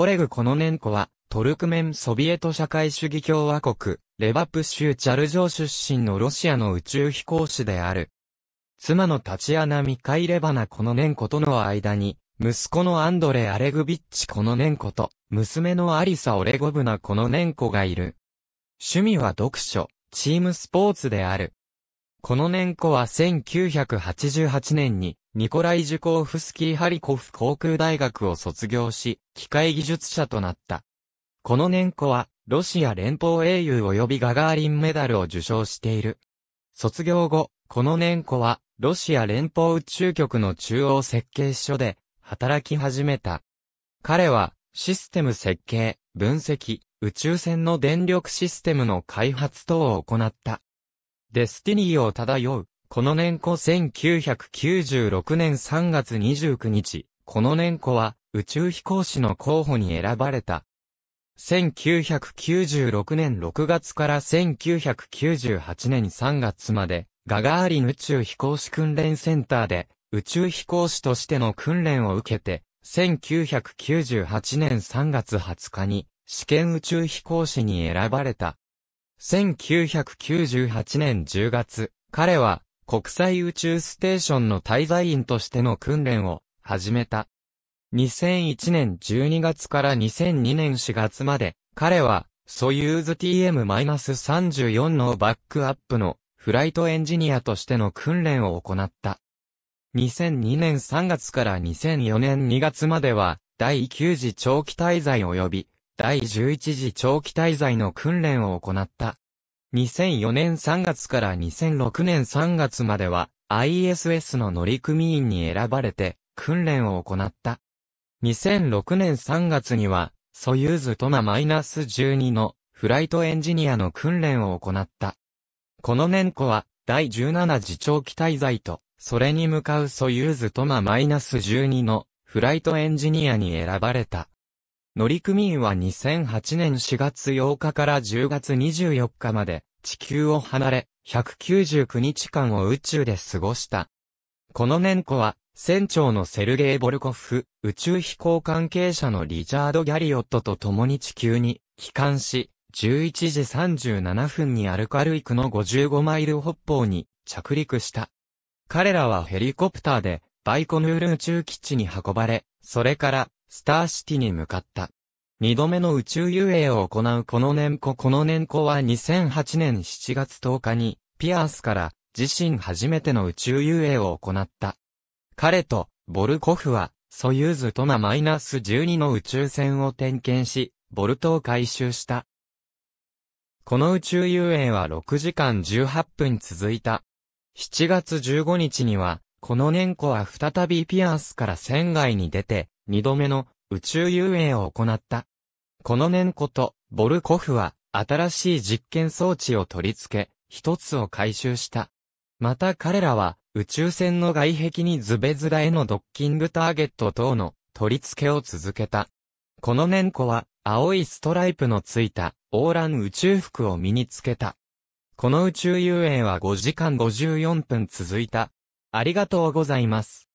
オレグ・コノネンコは、トルクメンソビエト社会主義共和国、レバプ州チャルジョー出身のロシアの宇宙飛行士である。妻のタチアナ・ミカイレバナ・コノネンコとの間に、息子のアンドレ・アレグビッチ・コノネンコと、娘のアリサ・オレゴブナ・コノネンコがいる。趣味は読書、チームスポーツである。コノネンコは1988年に、ニコライ・ジュコーフスキー・ハリコフ航空大学を卒業し、機械技術者となった。この年子は、ロシア連邦英雄及びガガーリンメダルを受賞している。卒業後、この年子は、ロシア連邦宇宙局の中央設計所で、働き始めた。彼は、システム設計、分析、宇宙船の電力システムの開発等を行った。デスティニーを漂うこの年子1996年3月29日、この年子は宇宙飛行士の候補に選ばれた。1996年6月から1998年3月まで、ガガーリン宇宙飛行士訓練センターで、宇宙飛行士としての訓練を受けて、1998年3月20日に、試験宇宙飛行士に選ばれた。1998年10月、彼は、国際宇宙ステーションの滞在員としての訓練を始めた。2001年12月から2002年4月まで、彼は、ソユーズ TM-34 のバックアップのフライトエンジニアとしての訓練を行った。2002年3月から2004年2月までは、第9次長期滞在及び、第11次長期滞在の訓練を行った。2004年3月から2006年3月までは ISS の乗組員に選ばれて訓練を行った。2006年3月にはソユーズトナ -12 のフライトエンジニアの訓練を行った。この年子は第17次長期滞在と、それに向かうソユーズトマ -12 のフライトエンジニアに選ばれた。乗組員は2008年4月8日から10月24日まで地球を離れ、199日間を宇宙で過ごした。この年子は、船長のセルゲイ・ボルコフ、宇宙飛行関係者のリチャード・ギャリオットと共に地球に帰還し、11時37分にアルカルイクの55マイル北方に着陸した。彼らはヘリコプターでバイコヌール宇宙基地に運ばれ、それからスターシティに向かった。二度目の宇宙遊泳を行うこの年子この年子は2008年7月10日に、ピアースから自身初めての宇宙遊泳を行った。彼と、ボルコフは、ソユーズトナマイナス12の宇宙船を点検し、ボルトを回収した。この宇宙遊泳は6時間18分続いた。7月15日には、この年子は再びピアースから船外に出て、2度目の宇宙遊泳を行った。この年こと、ボルコフは、新しい実験装置を取り付け、一つを回収した。また彼らは、宇宙船の外壁にズベズラへのドッキングターゲット等の取り付けを続けた。この年子は、青いストライプのついた、オーラン宇宙服を身につけた。この宇宙遊泳は5時間54分続いた。ありがとうございます。